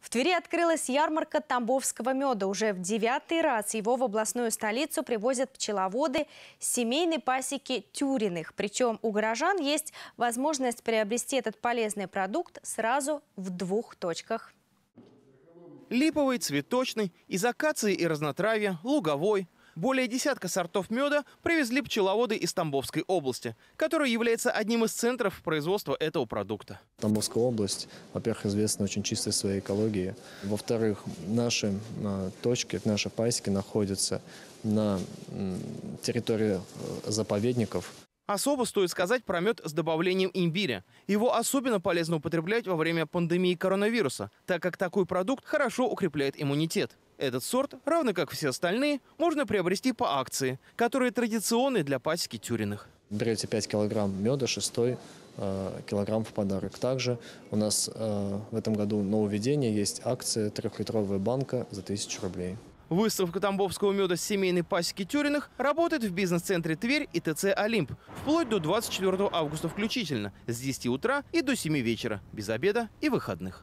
В Твери открылась ярмарка тамбовского меда. Уже в девятый раз его в областную столицу привозят пчеловоды семейной пасеки Тюриных. Причем у горожан есть возможность приобрести этот полезный продукт сразу в двух точках. Липовый, цветочный, из акации и разнотравья, луговой – более десятка сортов меда привезли пчеловоды из Тамбовской области, которая является одним из центров производства этого продукта. Тамбовская область, во-первых, известна очень чистой своей экологией. Во-вторых, наши э, точки, наши пасеки находятся на территории э, заповедников. Особо стоит сказать про мед с добавлением имбиря. Его особенно полезно употреблять во время пандемии коронавируса, так как такой продукт хорошо укрепляет иммунитет. Этот сорт, равно как все остальные, можно приобрести по акции, которые традиционны для пасеки тюриных. Берете 5 килограмм меда, 6 э, килограмм в подарок. Также у нас э, в этом году нововведение есть акция трехлитровая банка за 1000 рублей. Выставка тамбовского меда с семейной пасеки Тюриных работает в бизнес-центре Тверь и ТЦ «Олимп» вплоть до 24 августа включительно с 10 утра и до 7 вечера, без обеда и выходных.